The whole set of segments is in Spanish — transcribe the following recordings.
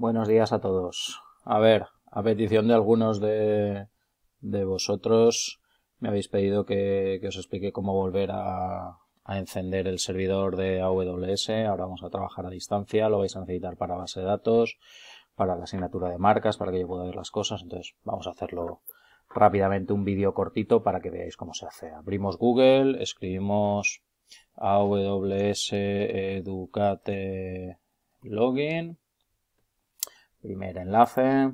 Buenos días a todos. A ver, a petición de algunos de, vosotros, me habéis pedido que, os explique cómo volver a, a, encender el servidor de AWS. Ahora vamos a trabajar a distancia, lo vais a necesitar para base de datos, para la asignatura de marcas, para que yo pueda ver las cosas. Entonces vamos a hacerlo rápidamente un vídeo cortito para que veáis cómo se hace. Abrimos Google, escribimos AWS Educate Login primer enlace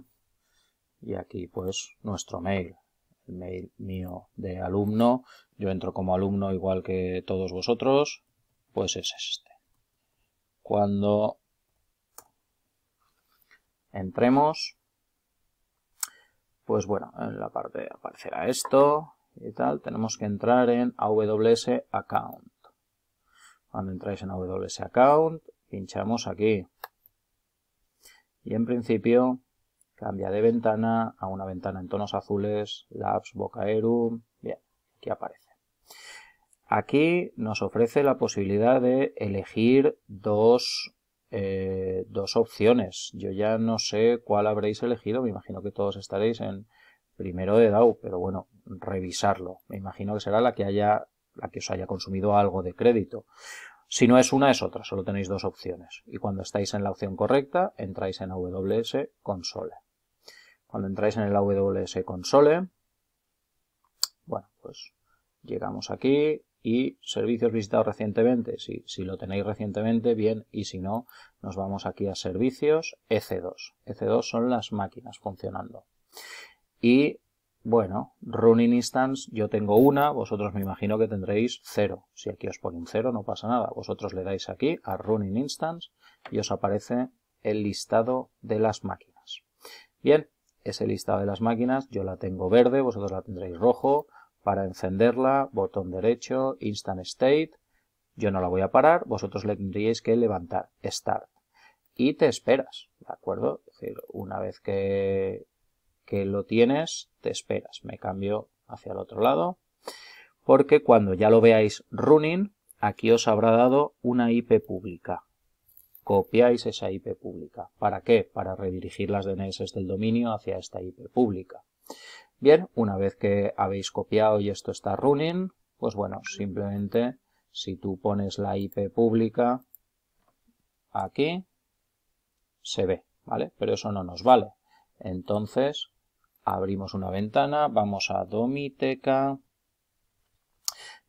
y aquí pues nuestro mail, el mail mío de alumno. Yo entro como alumno igual que todos vosotros, pues es este. Cuando entremos, pues bueno, en la parte aparecerá esto y tal. Tenemos que entrar en AWS Account. Cuando entráis en AWS Account, pinchamos aquí y en principio cambia de ventana a una ventana en tonos azules, Labs Bocaerum, bien, aquí aparece. Aquí nos ofrece la posibilidad de elegir dos, eh, dos opciones. Yo ya no sé cuál habréis elegido, me imagino que todos estaréis en primero de DAO, pero bueno, revisarlo. Me imagino que será la que haya la que os haya consumido algo de crédito. Si no es una, es otra, solo tenéis dos opciones. Y cuando estáis en la opción correcta, entráis en AWS Console. Cuando entráis en el AWS Console, bueno, pues llegamos aquí y servicios visitados recientemente. Si, si lo tenéis recientemente, bien, y si no, nos vamos aquí a servicios EC2. EC2 son las máquinas funcionando. Y bueno, running instance, yo tengo una, vosotros me imagino que tendréis cero. Si aquí os pone un cero, no pasa nada. Vosotros le dais aquí a running instance y os aparece el listado de las máquinas. Bien, ese listado de las máquinas yo la tengo verde, vosotros la tendréis rojo. Para encenderla, botón derecho, instant state. Yo no la voy a parar, vosotros le tendríais que levantar, start. Y te esperas, ¿de acuerdo? Es decir, una vez que lo tienes, te esperas. Me cambio hacia el otro lado, porque cuando ya lo veáis running, aquí os habrá dado una IP pública. Copiáis esa IP pública. ¿Para qué? Para redirigir las DNS del dominio hacia esta IP pública. Bien, una vez que habéis copiado y esto está running, pues bueno, simplemente si tú pones la IP pública aquí, se ve, ¿vale? Pero eso no nos vale. Entonces, abrimos una ventana, vamos a Domiteca.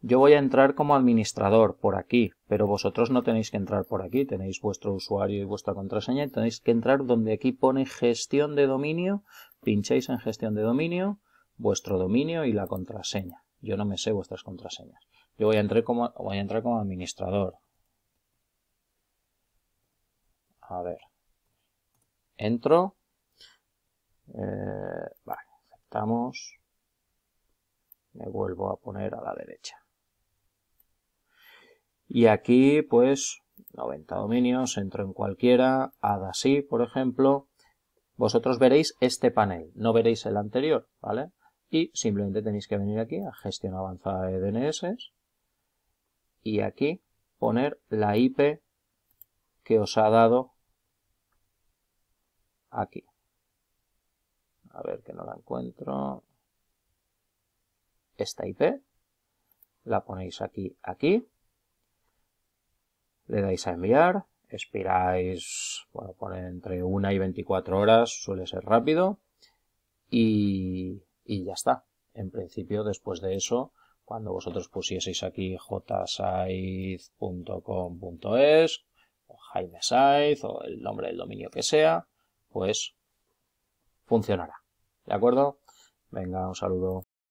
Yo voy a entrar como administrador por aquí, pero vosotros no tenéis que entrar por aquí, tenéis vuestro usuario y vuestra contraseña y tenéis que entrar donde aquí pone gestión de dominio, pincháis en gestión de dominio, vuestro dominio y la contraseña. Yo no me sé vuestras contraseñas. Yo voy a entrar como, voy a entrar como administrador. A ver. Entro eh, vale, aceptamos. Me vuelvo a poner a la derecha. Y aquí, pues, 90 dominios, entro en cualquiera, así por ejemplo. Vosotros veréis este panel, no veréis el anterior, ¿vale? Y simplemente tenéis que venir aquí a Gestión Avanzada de DNS y aquí poner la IP que os ha dado aquí a ver que no la encuentro, esta IP, la ponéis aquí, aquí, le dais a enviar, expiráis, bueno, pone entre 1 y 24 horas, suele ser rápido, y, ya está. En principio, después de eso, cuando vosotros pusieseis aquí jsaiz.com.es, o Jaime o el nombre del dominio que sea, pues funcionará. ¿De acuerdo? Venga, un saludo.